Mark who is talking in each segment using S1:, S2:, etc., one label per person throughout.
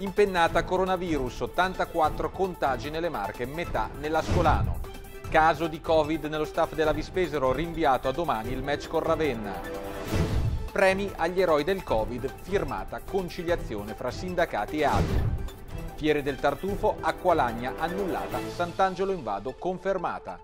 S1: Impennata coronavirus, 84 contagi nelle Marche, metà nell'Ascolano. Caso di Covid nello staff della Vispesero, rinviato a domani il match con Ravenna. Premi agli eroi del Covid, firmata conciliazione fra sindacati e altri. Fiere del Tartufo, Acqualagna annullata, Sant'Angelo in Vado confermata.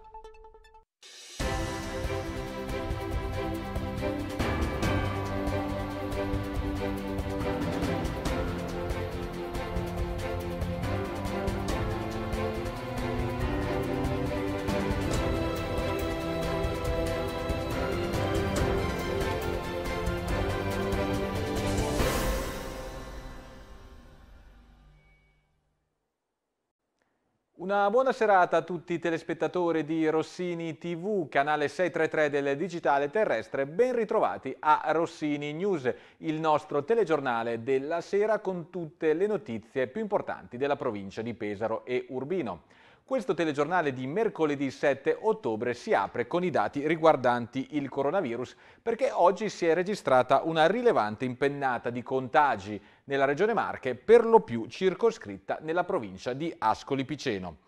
S1: Una buona serata a tutti i telespettatori di Rossini TV, canale 633 del digitale terrestre, ben ritrovati a Rossini News, il nostro telegiornale della sera con tutte le notizie più importanti della provincia di Pesaro e Urbino. Questo telegiornale di mercoledì 7 ottobre si apre con i dati riguardanti il coronavirus perché oggi si è registrata una rilevante impennata di contagi nella regione Marche, per lo più circoscritta nella provincia di Ascoli Piceno.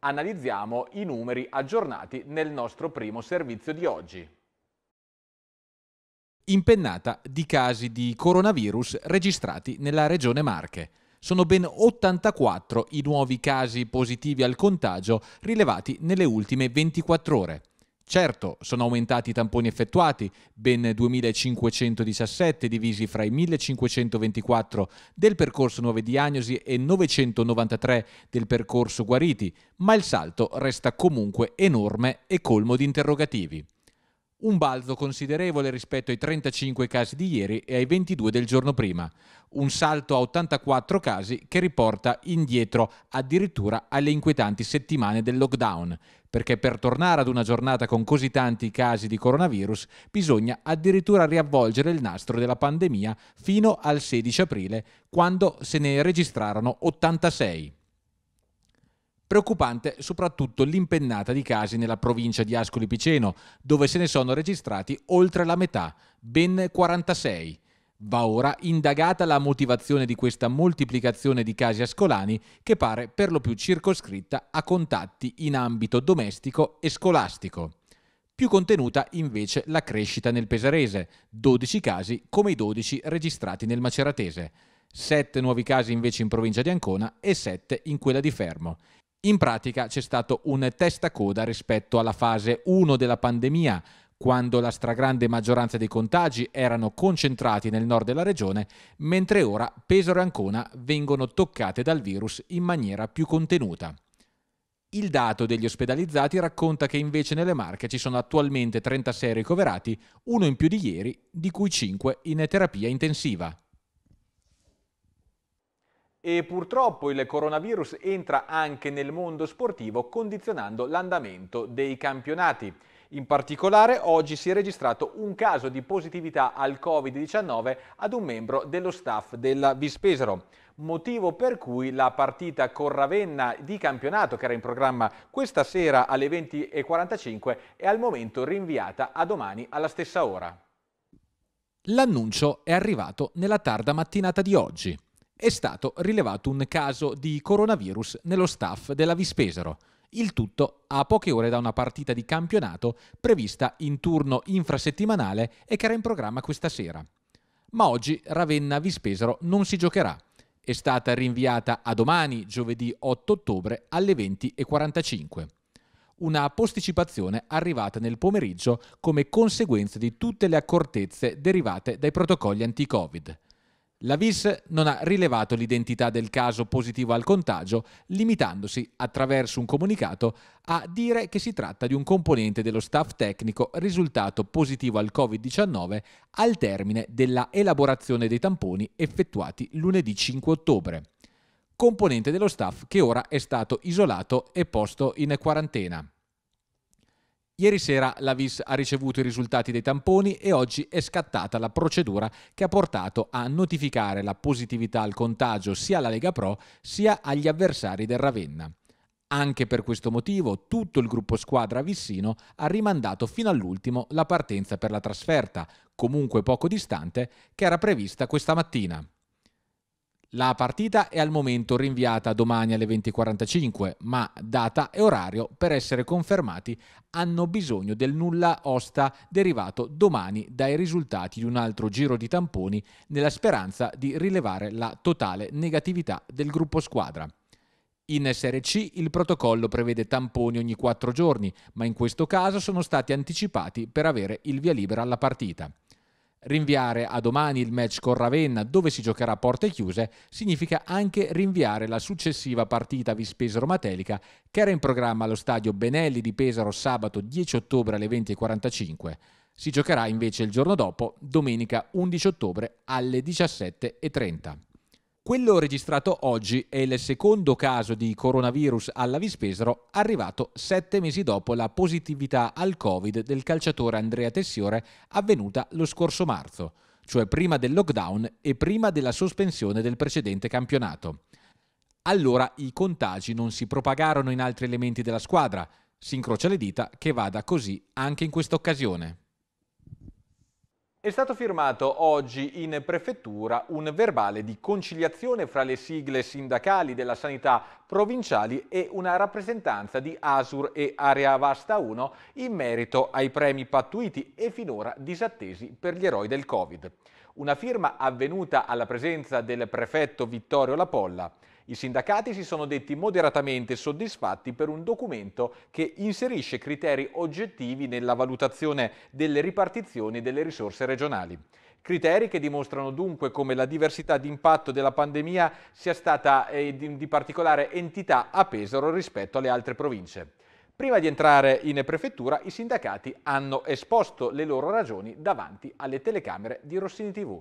S1: Analizziamo i numeri aggiornati nel nostro primo servizio di oggi. Impennata di casi di coronavirus registrati nella regione Marche sono ben 84 i nuovi casi positivi al contagio rilevati nelle ultime 24 ore. Certo, sono aumentati i tamponi effettuati, ben 2517 divisi fra i 1524 del percorso nuove diagnosi e 993 del percorso guariti, ma il salto resta comunque enorme e colmo di interrogativi. Un balzo considerevole rispetto ai 35 casi di ieri e ai 22 del giorno prima, un salto a 84 casi che riporta indietro addirittura alle inquietanti settimane del lockdown, perché per tornare ad una giornata con così tanti casi di coronavirus bisogna addirittura riavvolgere il nastro della pandemia fino al 16 aprile, quando se ne registrarono 86. Preoccupante soprattutto l'impennata di casi nella provincia di Ascoli Piceno, dove se ne sono registrati oltre la metà, ben 46, Va ora indagata la motivazione di questa moltiplicazione di casi ascolani che pare per lo più circoscritta a contatti in ambito domestico e scolastico. Più contenuta invece la crescita nel Pesarese, 12 casi come i 12 registrati nel Maceratese, 7 nuovi casi invece in provincia di Ancona e 7 in quella di Fermo. In pratica c'è stato un testacoda rispetto alla fase 1 della pandemia, quando la stragrande maggioranza dei contagi erano concentrati nel nord della regione, mentre ora Pesaro e Ancona vengono toccate dal virus in maniera più contenuta. Il dato degli ospedalizzati racconta che invece nelle Marche ci sono attualmente 36 ricoverati, uno in più di ieri, di cui 5 in terapia intensiva. E purtroppo il coronavirus entra anche nel mondo sportivo condizionando l'andamento dei campionati. In particolare oggi si è registrato un caso di positività al Covid-19 ad un membro dello staff della Vispesero. motivo per cui la partita con Ravenna di campionato che era in programma questa sera alle 20.45 è al momento rinviata a domani alla stessa ora. L'annuncio è arrivato nella tarda mattinata di oggi. È stato rilevato un caso di coronavirus nello staff della Vispesero. Il tutto a poche ore da una partita di campionato prevista in turno infrasettimanale e che era in programma questa sera. Ma oggi Ravenna-Vispesaro non si giocherà. È stata rinviata a domani, giovedì 8 ottobre, alle 20.45 una posticipazione arrivata nel pomeriggio come conseguenza di tutte le accortezze derivate dai protocolli anti-Covid. La VIS non ha rilevato l'identità del caso positivo al contagio, limitandosi, attraverso un comunicato, a dire che si tratta di un componente dello staff tecnico risultato positivo al Covid-19 al termine della elaborazione dei tamponi effettuati lunedì 5 ottobre. Componente dello staff che ora è stato isolato e posto in quarantena. Ieri sera la VIS ha ricevuto i risultati dei tamponi e oggi è scattata la procedura che ha portato a notificare la positività al contagio sia alla Lega Pro sia agli avversari del Ravenna. Anche per questo motivo tutto il gruppo squadra Vissino ha rimandato fino all'ultimo la partenza per la trasferta, comunque poco distante, che era prevista questa mattina. La partita è al momento rinviata domani alle 20.45, ma data e orario per essere confermati hanno bisogno del nulla osta derivato domani dai risultati di un altro giro di tamponi nella speranza di rilevare la totale negatività del gruppo squadra. In SRC il protocollo prevede tamponi ogni quattro giorni, ma in questo caso sono stati anticipati per avere il via libera alla partita. Rinviare a domani il match con Ravenna, dove si giocherà a porte chiuse, significa anche rinviare la successiva partita vis Pesaro matelica che era in programma allo stadio Benelli di Pesaro sabato 10 ottobre alle 20.45. Si giocherà invece il giorno dopo, domenica 11 ottobre alle 17.30. Quello registrato oggi è il secondo caso di coronavirus alla Vispesero arrivato sette mesi dopo la positività al Covid del calciatore Andrea Tessiore avvenuta lo scorso marzo, cioè prima del lockdown e prima della sospensione del precedente campionato. Allora i contagi non si propagarono in altri elementi della squadra. Si incrocia le dita che vada così anche in questa occasione. È stato firmato oggi in prefettura un verbale di conciliazione fra le sigle sindacali della sanità provinciali e una rappresentanza di Asur e Area Vasta 1 in merito ai premi pattuiti e finora disattesi per gli eroi del Covid. Una firma avvenuta alla presenza del prefetto Vittorio Lapolla. I sindacati si sono detti moderatamente soddisfatti per un documento che inserisce criteri oggettivi nella valutazione delle ripartizioni delle risorse regionali. Criteri che dimostrano dunque come la diversità di impatto della pandemia sia stata eh, di particolare entità a Pesaro rispetto alle altre province. Prima di entrare in prefettura i sindacati hanno esposto le loro ragioni davanti alle telecamere di Rossini TV.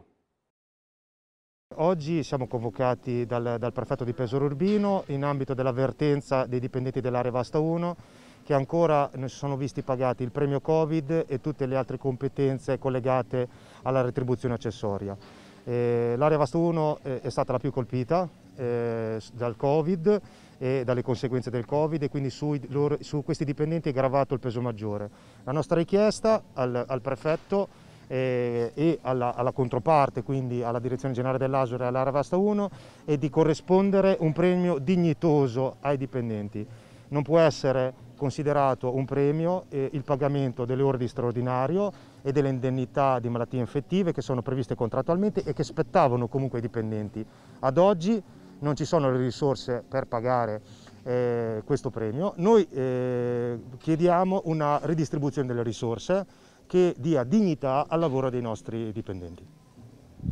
S2: Oggi siamo convocati dal, dal prefetto di Pesaro Urbino in ambito dell'avvertenza dei dipendenti dell'area Vasta 1 che ancora non si sono visti pagati il premio Covid e tutte le altre competenze collegate alla retribuzione accessoria. Eh, l'area Vasta 1 è stata la più colpita eh, dal Covid e dalle conseguenze del Covid e quindi sui, loro, su questi dipendenti è gravato il peso maggiore. La nostra richiesta al, al prefetto eh, e alla, alla, controparte, quindi alla Direzione Generale dell'Asur e all'Aravasta 1, è di corrispondere un premio dignitoso ai dipendenti. Non può essere considerato un premio eh, il pagamento delle ore di straordinario e delle indennità di malattie infettive che sono previste contrattualmente e che spettavano comunque ai dipendenti. Ad oggi non ci sono le risorse per pagare eh, questo premio. Noi eh, chiediamo una ridistribuzione delle risorse che dia dignità al lavoro dei nostri dipendenti.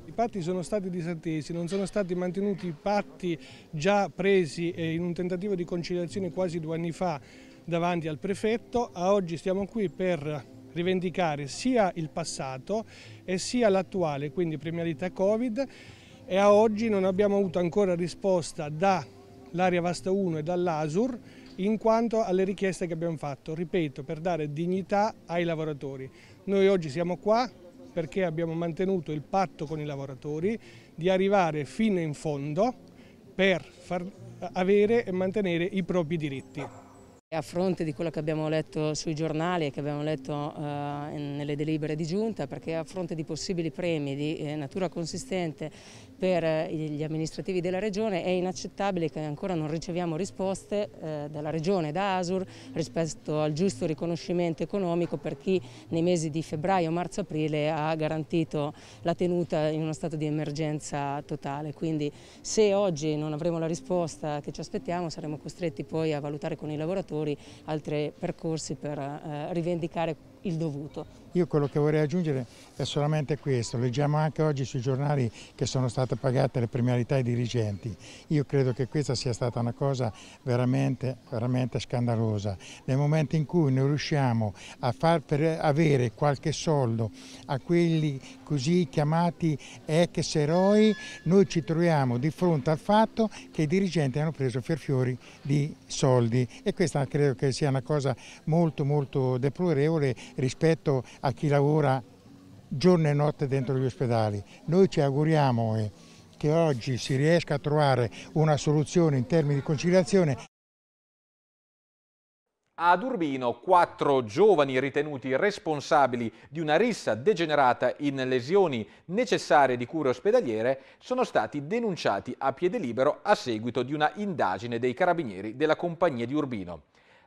S3: I patti sono stati disattesi, non sono stati mantenuti i patti già presi eh, in un tentativo di conciliazione quasi due anni fa davanti al prefetto, a oggi stiamo qui per rivendicare sia il passato e sia l'attuale, quindi premialità Covid e a oggi non abbiamo avuto ancora risposta dall'area Vasta 1 e dall'ASUR in quanto alle richieste che abbiamo fatto, ripeto, per dare dignità ai lavoratori. Noi oggi siamo qua perché abbiamo mantenuto il patto con i lavoratori di arrivare fino in fondo per far avere e mantenere i propri diritti.
S4: A fronte di quello che abbiamo letto sui giornali e che abbiamo letto eh, nelle delibere di giunta, perché a fronte di possibili premi di eh, natura consistente per eh, gli amministrativi della Regione è inaccettabile che ancora non riceviamo risposte eh, dalla Regione, da Asur, rispetto al giusto riconoscimento economico per chi nei mesi di febbraio, marzo, aprile ha garantito la tenuta in uno stato di emergenza totale. Quindi se oggi non avremo la risposta che ci aspettiamo saremo costretti poi a valutare con i lavoratori altri percorsi per eh, rivendicare il dovuto.
S2: Io quello che vorrei aggiungere è solamente questo, leggiamo anche oggi sui giornali che sono state pagate le premialità ai dirigenti. Io credo che questa sia stata una cosa veramente, veramente scandalosa. Nel momento in cui noi riusciamo a far per avere qualche soldo a quelli così chiamati ex eroi, noi ci troviamo di fronte al fatto che i dirigenti hanno preso fiorfiori di soldi e questa credo che sia una cosa molto molto deplorevole rispetto a chi lavora giorno e notte dentro gli ospedali. Noi ci auguriamo eh, che oggi si riesca a trovare una soluzione in termini di conciliazione.
S1: Ad Urbino, quattro giovani ritenuti responsabili di una rissa degenerata in lesioni necessarie di cure ospedaliere sono stati denunciati a piede libero a seguito di una indagine dei carabinieri della compagnia di Urbino.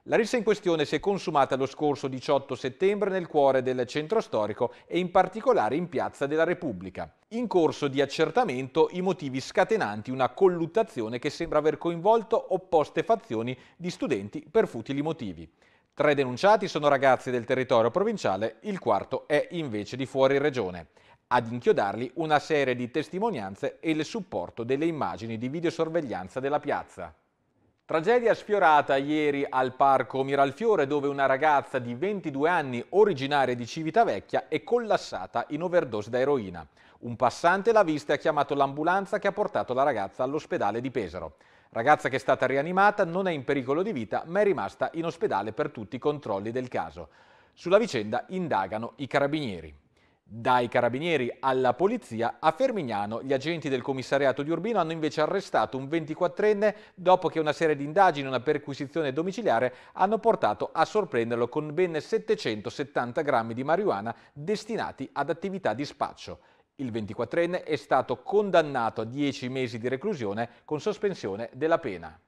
S1: La rissa in questione si è consumata lo scorso 18 settembre nel cuore del centro storico e in particolare in Piazza della Repubblica. In corso di accertamento i motivi scatenanti una colluttazione che sembra aver coinvolto opposte fazioni di studenti per futili motivi. Tre denunciati sono ragazzi del territorio provinciale, il quarto è invece di fuori regione. Ad inchiodarli una serie di testimonianze e il supporto delle immagini di videosorveglianza della piazza. Tragedia sfiorata ieri al parco Miralfiore dove una ragazza di 22 anni originaria di Civitavecchia è collassata in overdose da eroina. Un passante l'ha vista e ha chiamato l'ambulanza che ha portato la ragazza all'ospedale di Pesaro. Ragazza che è stata rianimata, non è in pericolo di vita ma è rimasta in ospedale per tutti i controlli del caso. Sulla vicenda indagano i carabinieri. Dai carabinieri alla polizia, a Fermignano gli agenti del commissariato di Urbino hanno invece arrestato un 24enne dopo che una serie di indagini e una perquisizione domiciliare hanno portato a sorprenderlo con ben 770 grammi di marijuana destinati ad attività di spaccio. Il 24enne è stato condannato a 10 mesi di reclusione con sospensione della pena.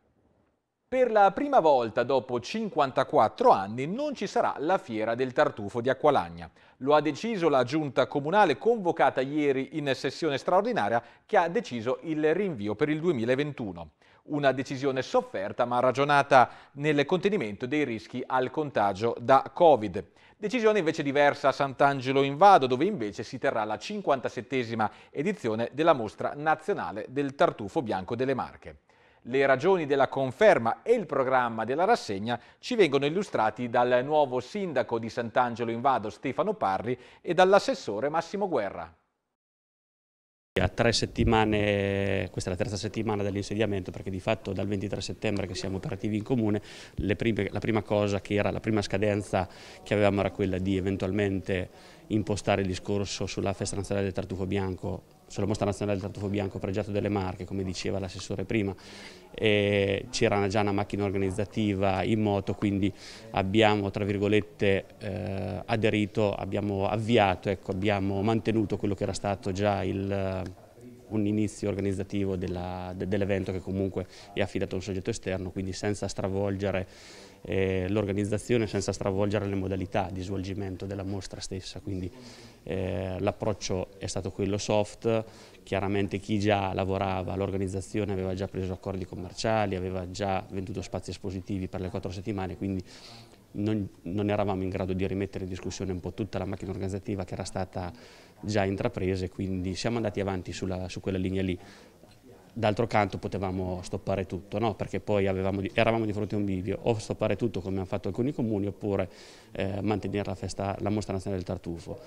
S1: Per la prima volta dopo 54 anni non ci sarà la fiera del tartufo di Acqualagna. Lo ha deciso la giunta comunale convocata ieri in sessione straordinaria che ha deciso il rinvio per il 2021. Una decisione sofferta ma ragionata nel contenimento dei rischi al contagio da Covid. Decisione invece diversa a Sant'Angelo in Vado dove invece si terrà la 57esima edizione della mostra nazionale del tartufo bianco delle Marche. Le ragioni della conferma e il programma della rassegna ci vengono illustrati dal nuovo sindaco di Sant'Angelo in Vado Stefano Parri e dall'assessore Massimo Guerra.
S4: A tre settimane, questa è la terza settimana dell'insediamento perché di fatto dal 23 settembre che siamo operativi in comune prime, la prima cosa che era la prima scadenza che avevamo era quella di eventualmente impostare il discorso sulla festa nazionale del tartufo bianco, sulla mostra nazionale del tartufo bianco pregiato delle Marche, come diceva l'assessore prima, c'era già una macchina organizzativa in moto, quindi abbiamo tra virgolette eh, aderito, abbiamo avviato, ecco, abbiamo mantenuto quello che era stato già il un inizio organizzativo dell'evento dell che comunque è affidato a un soggetto esterno, quindi senza stravolgere eh, l'organizzazione senza stravolgere le modalità di svolgimento della mostra stessa, quindi eh, l'approccio è stato quello soft, chiaramente chi già lavorava all'organizzazione aveva già preso accordi commerciali, aveva già venduto spazi espositivi per le quattro settimane, quindi non, non, eravamo in grado di rimettere in discussione un po' tutta la macchina organizzativa che era stata già intrapresa, e quindi siamo andati avanti sulla, su quella linea lì. D'altro canto potevamo stoppare tutto, no? perché poi avevamo, eravamo di fronte a un bivio, o stoppare tutto come hanno fatto alcuni comuni, oppure eh, mantenere la, festa, la mostra nazionale del tartufo.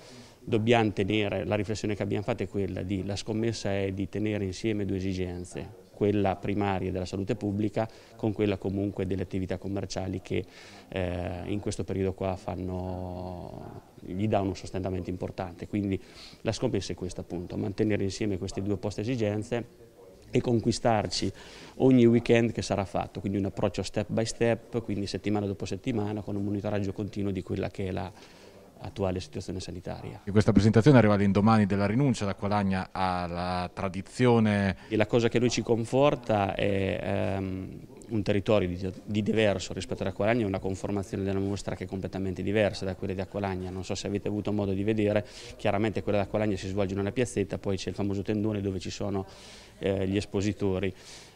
S4: Dobbiamo tenere, la riflessione che abbiamo fatto è quella di, la scommessa è di tenere insieme due esigenze, quella primaria della salute pubblica con quella comunque delle attività commerciali che eh, in questo periodo qua fanno, gli dà un sostentamento importante. Quindi la scommessa è questa appunto, mantenere insieme queste due poste esigenze e conquistarci ogni weekend che sarà fatto, quindi un approccio step by step, quindi settimana dopo settimana con un monitoraggio continuo di quella che è la attuale situazione sanitaria. E questa presentazione
S1: arriva all'indomani della rinuncia da Qualagna
S4: alla tradizione. E la cosa che lui ci conforta è ehm, un territorio di, di diverso rispetto ad Acqualagna, una conformazione della mostra che è completamente diversa da quella di Acqualagna, non so se avete avuto modo di vedere, chiaramente quella di Acqualagna si svolge in una piazzetta, poi c'è il famoso tendone dove ci sono eh, gli espositori.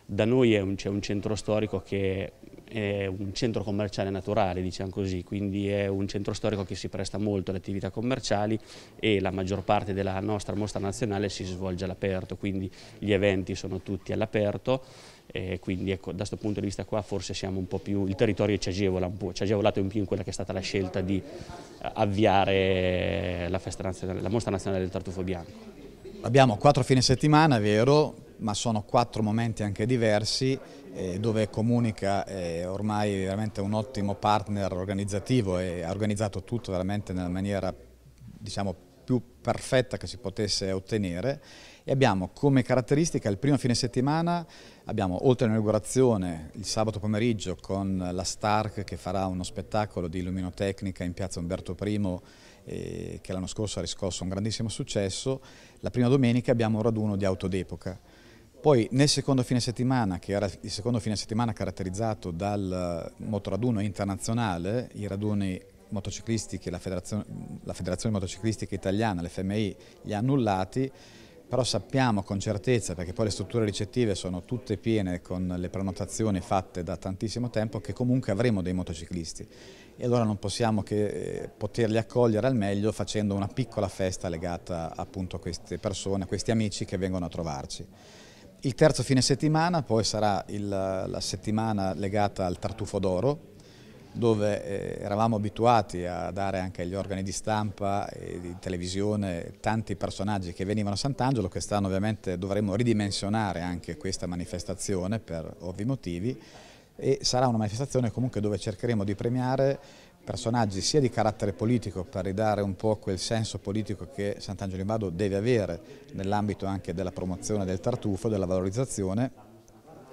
S4: Da noi c'è un, un centro storico che è un centro commerciale naturale, diciamo così, quindi è un centro storico che si presta molto alle attività commerciali e la maggior parte della nostra mostra nazionale si svolge all'aperto, quindi gli eventi sono tutti all'aperto e quindi ecco, da questo punto di vista qua forse siamo un po' più, il territorio ci agevola un po', ci ha agevolato in più in quella che è stata la scelta di eh, avviare la, festa nazionale, la mostra nazionale del tartufo bianco.
S5: Abbiamo quattro fine settimana, vero, ma sono quattro momenti anche diversi eh, dove Comunica è ormai veramente un ottimo partner organizzativo e ha organizzato tutto veramente nella maniera diciamo più perfetta che si potesse ottenere e abbiamo come caratteristica il primo fine settimana, abbiamo oltre all'inaugurazione il sabato pomeriggio con la Stark che farà uno spettacolo di illuminotecnica in piazza Umberto I eh, che l'anno scorso ha riscosso un grandissimo successo, la prima domenica abbiamo un raduno di auto d'epoca. Poi nel secondo fine settimana, che era il secondo fine settimana caratterizzato dal motoraduno internazionale, i raduni motociclisti che la Federazione, la Federazione Motociclistica Italiana, l'FMI, li ha annullati, però sappiamo con certezza, perché poi le strutture ricettive sono tutte piene con le prenotazioni fatte da tantissimo tempo, che comunque avremo dei motociclisti e allora non possiamo che eh, poterli accogliere al meglio facendo una piccola festa legata appunto a queste persone, a questi amici che vengono a trovarci. Il terzo fine settimana poi sarà il, la settimana legata al Tartufo d'Oro, dove eh, eravamo abituati a dare anche agli organi di stampa e di televisione tanti personaggi che venivano a Sant'Angelo, quest'anno ovviamente dovremo ridimensionare anche questa manifestazione per ovvi motivi e sarà una manifestazione comunque dove cercheremo di premiare personaggi sia di carattere politico per ridare un po' quel senso politico che Sant'Angelo in Vado deve avere nell'ambito anche della promozione del tartufo, della valorizzazione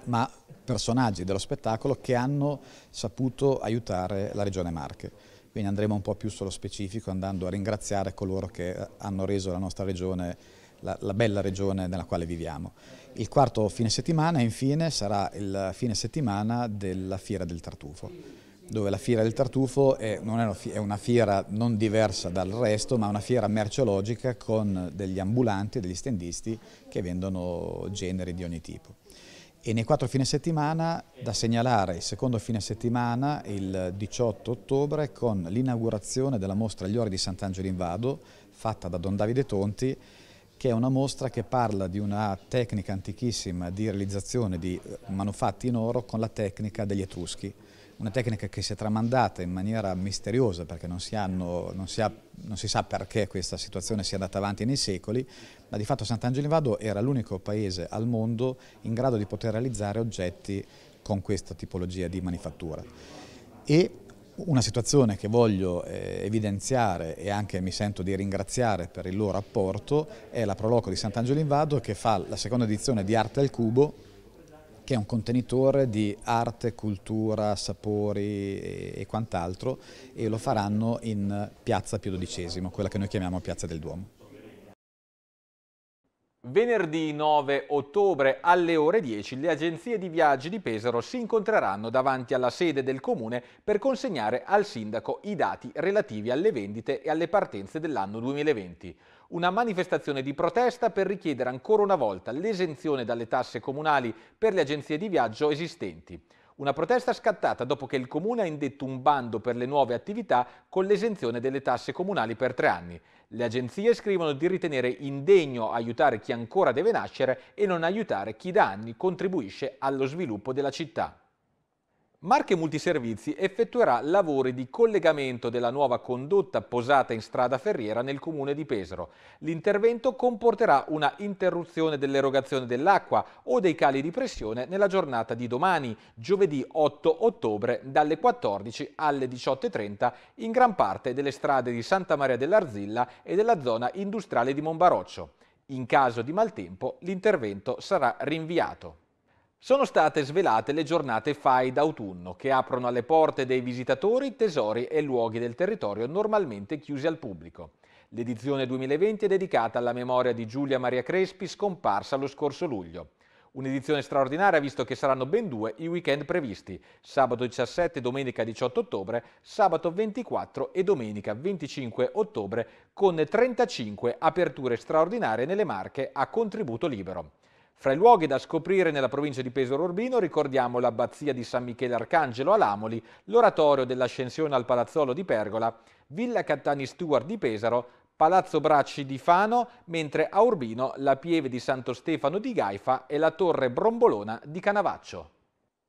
S5: ma personaggi dello spettacolo che hanno saputo aiutare la Regione Marche. Quindi andremo un po' più sullo specifico andando a ringraziare coloro che hanno reso la nostra regione la, la bella regione nella quale viviamo. Il quarto fine settimana infine sarà il fine settimana della Fiera del Tartufo dove la fiera del tartufo è, è, una fiera non diversa dal resto, ma una fiera merceologica con degli ambulanti, degli stendisti che vendono generi di ogni tipo e nei quattro fine settimana da segnalare il secondo fine settimana il 18 ottobre con l'inaugurazione della mostra Gli Ori di Sant'Angelo in Vado fatta da Don Davide Tonti che è una mostra che parla di una tecnica antichissima di realizzazione di eh, manufatti in oro con la tecnica degli Etruschi una tecnica che si è tramandata in maniera misteriosa perché non si, hanno, non si, ha, non si sa perché questa situazione sia andata avanti nei secoli, ma di fatto Sant'Angelo in Vado era l'unico paese al mondo in grado di poter realizzare oggetti con questa tipologia di manifattura. E una situazione che voglio eh, evidenziare e anche mi sento di ringraziare per il loro apporto è la Proloco di Sant'Angelo in Vado che fa la seconda edizione di Arte al Cubo che è un contenitore di arte, cultura, sapori e, quant'altro e lo faranno in piazza Pio XII, quella che noi chiamiamo piazza del Duomo.
S1: Venerdì 9 ottobre alle ore 10 le agenzie di viaggi di Pesaro si incontreranno davanti alla sede del comune per consegnare al sindaco i dati relativi alle vendite e alle partenze dell'anno 2020. Una manifestazione di protesta per richiedere ancora una volta l'esenzione dalle tasse comunali per le agenzie di viaggio esistenti. Una protesta scattata dopo che il Comune ha indetto un bando per le nuove attività con l'esenzione delle tasse comunali per tre anni. Le agenzie scrivono di ritenere indegno aiutare chi ancora deve nascere e non aiutare chi da anni contribuisce allo sviluppo della città. Marche Multiservizi effettuerà lavori di collegamento della nuova condotta posata in strada ferriera nel comune di Pesaro. L'intervento comporterà una interruzione dell'erogazione dell'acqua o dei cali di pressione nella giornata di domani, giovedì 8 ottobre, dalle 14 alle 18.30 in gran parte delle strade di Santa Maria dell'Arzilla e della zona industriale di Monbaroccio. In caso di maltempo l'intervento sarà rinviato. Sono state svelate le giornate FAI d'autunno che aprono alle porte dei visitatori tesori e luoghi del territorio normalmente chiusi al pubblico. L'edizione 2020 è dedicata alla memoria di Giulia Maria Crespi scomparsa lo scorso luglio. Un'edizione straordinaria visto che saranno ben due i weekend previsti, sabato 17 e domenica 18 ottobre, sabato 24 e domenica 25 ottobre con 35 aperture straordinarie nelle marche a contributo libero. Fra i luoghi da scoprire nella provincia di Pesaro Urbino ricordiamo l'abbazia di San Michele Arcangelo a Lamoli, l'oratorio dell'ascensione al Palazzolo di Pergola, Villa Cattani Stuart di Pesaro, Palazzo Bracci di Fano, mentre a Urbino la pieve di Santo Stefano di Gaifa e la torre Brombolona di Canavaccio.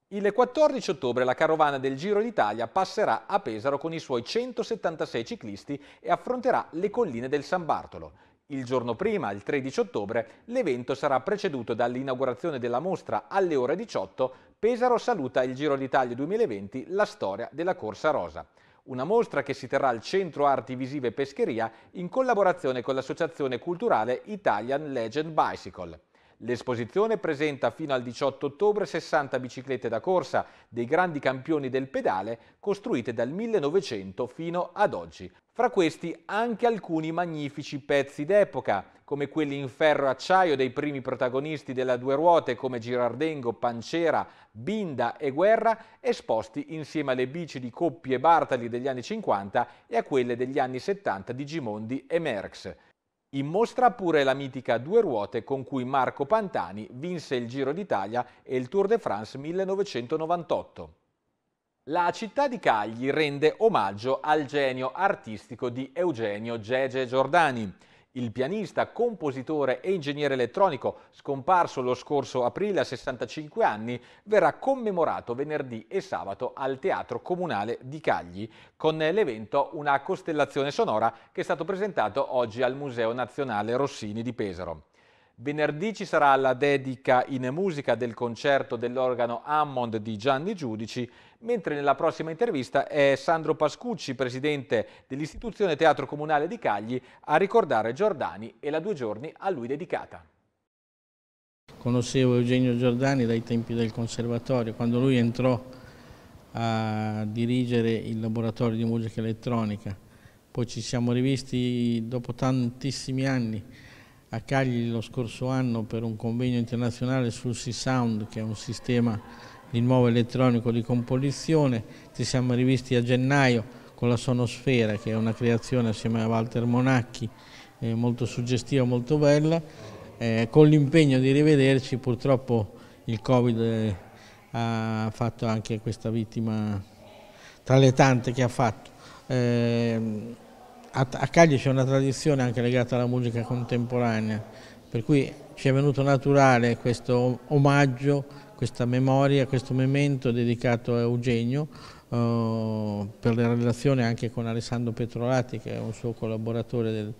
S1: Il 14 ottobre la carovana del Giro d'Italia passerà a Pesaro con i suoi 176 ciclisti e affronterà le colline del San Bartolo. Il giorno prima, il 13 ottobre, l'evento sarà preceduto dall'inaugurazione della mostra alle ore 18 Pesaro saluta il Giro d'Italia 2020, la storia della Corsa Rosa. Una mostra che si terrà al Centro Arti Visive Pescheria in collaborazione con l'Associazione Culturale Italian Legend Bicycle. L'esposizione presenta fino al 18 ottobre 60 biciclette da corsa dei grandi campioni del pedale costruite dal 1900 fino ad oggi. Fra questi anche alcuni magnifici pezzi d'epoca, come quelli in ferro e acciaio dei primi protagonisti della due ruote come Girardengo, Pancera, Binda e Guerra, esposti insieme alle bici di Coppi e Bartali degli anni 50 e a quelle degli anni 70 di Gimondi e Merckx. In mostra pure la mitica due ruote con cui Marco Pantani vinse il Giro d'Italia e il Tour de France 1998. La città di Cagli rende omaggio al genio artistico di Eugenio Gege Giordani. Il pianista, compositore e ingegnere elettronico, scomparso lo scorso aprile a 65 anni, verrà commemorato venerdì e sabato al Teatro Comunale di Cagli, con l'evento Una costellazione sonora che è stato presentato oggi al Museo Nazionale Rossini di Pesaro. Venerdì ci sarà la dedica in musica del concerto dell'organo Hammond di Gianni Giudici, mentre nella prossima intervista è Sandro Pascucci, presidente dell'istituzione Teatro Comunale di Cagli, a ricordare Giordani e la due giorni a lui dedicata.
S3: Conoscevo Eugenio Giordani dai tempi del conservatorio, quando lui entrò a dirigere il laboratorio di musica elettronica. Poi ci siamo rivisti dopo tantissimi anni a Cagli lo scorso anno per un convegno internazionale sul C-Sound, che è un sistema di nuovo elettronico di composizione. Ci siamo rivisti a gennaio con la Sonosfera, che è una creazione assieme a Walter Monacchi, eh, molto suggestiva, molto bella, eh, con l'impegno di rivederci. Purtroppo il Covid eh, ha fatto anche questa vittima tra le tante che ha fatto. Ehm, a Cagli c'è una tradizione anche legata alla musica contemporanea, per cui ci è venuto naturale questo omaggio, questa memoria, questo memento dedicato a Eugenio eh, per la relazione anche con Alessandro Petrolati che è un suo collaboratore del,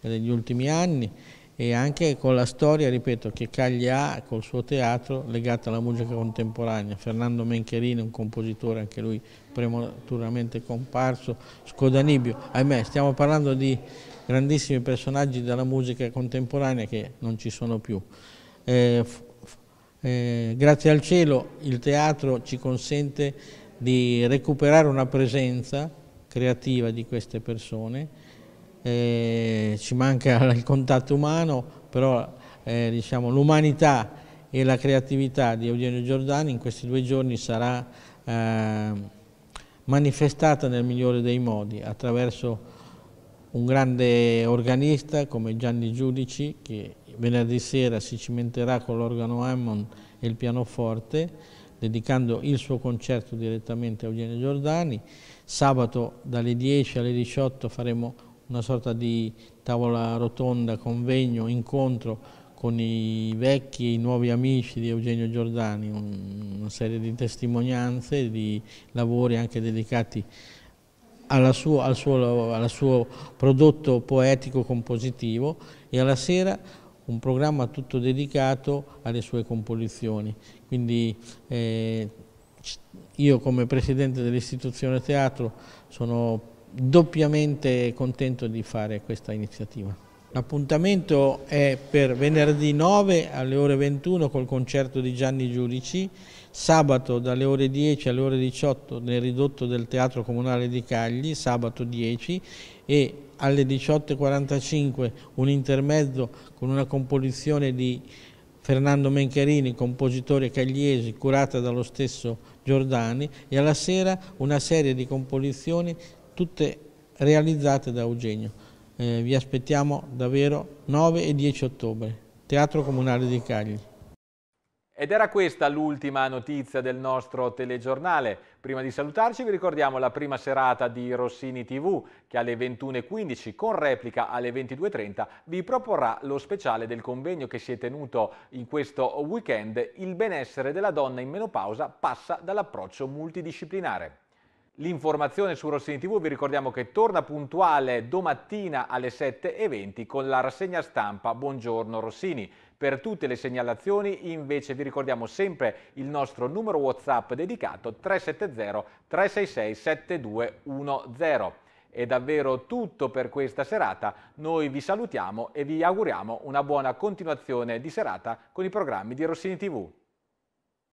S3: degli ultimi anni e anche con la storia, ripeto, che Cagli ha col suo teatro legata alla musica contemporanea. Fernando Mencherini, un compositore anche lui prematuramente comparso, Scodanibio, ahimè stiamo parlando di grandissimi personaggi della musica contemporanea che non ci sono più. Eh, eh, grazie al cielo il teatro ci consente di recuperare una presenza creativa di queste persone eh, ci manca il contatto umano, però eh, diciamo, l'umanità e la creatività di Eugenio Giordani in questi due giorni sarà eh, manifestata nel migliore dei modi attraverso un grande organista come Gianni Giudici che venerdì sera si cimenterà con l'organo Hammond e il pianoforte dedicando il suo concerto direttamente a Eugenio Giordani. Sabato dalle 10 alle 18 faremo una sorta di tavola rotonda, convegno, incontro con i vecchi e i nuovi amici di Eugenio Giordani, una serie di testimonianze, di lavori anche dedicati suo, al, suo, al, suo, prodotto poetico-compositivo e alla sera un programma tutto dedicato alle sue composizioni. Quindi eh, io come presidente dell'istituzione teatro sono doppiamente contento di fare questa iniziativa. L'appuntamento è per venerdì 9 alle ore 21 col concerto di Gianni Giudici, sabato dalle ore 10 alle ore 18 nel ridotto del Teatro Comunale di Cagli, sabato 10 e alle 18.45 un intermezzo con una composizione di Fernando Mencherini, compositore cagliesi, curata dallo stesso Giordani, e alla sera una serie di composizioni tutte realizzate da Eugenio. Eh, vi aspettiamo davvero 9 e 10 ottobre, Teatro Comunale di Cagli.
S1: Ed era questa l'ultima notizia del nostro telegiornale. Prima di salutarci vi ricordiamo la prima serata di Rossini TV che alle 21.15 con replica alle 22.30 vi proporrà lo speciale del convegno che si è tenuto in questo weekend Il benessere della donna in menopausa passa dall'approccio multidisciplinare. L'informazione su Rossini TV vi ricordiamo che torna puntuale domattina alle 7.20 con la rassegna stampa Buongiorno Rossini. Per tutte le segnalazioni invece vi ricordiamo sempre il nostro numero WhatsApp dedicato 370 366 7210. È davvero tutto per questa serata, noi vi salutiamo e vi auguriamo una buona continuazione di serata con i programmi di Rossini TV.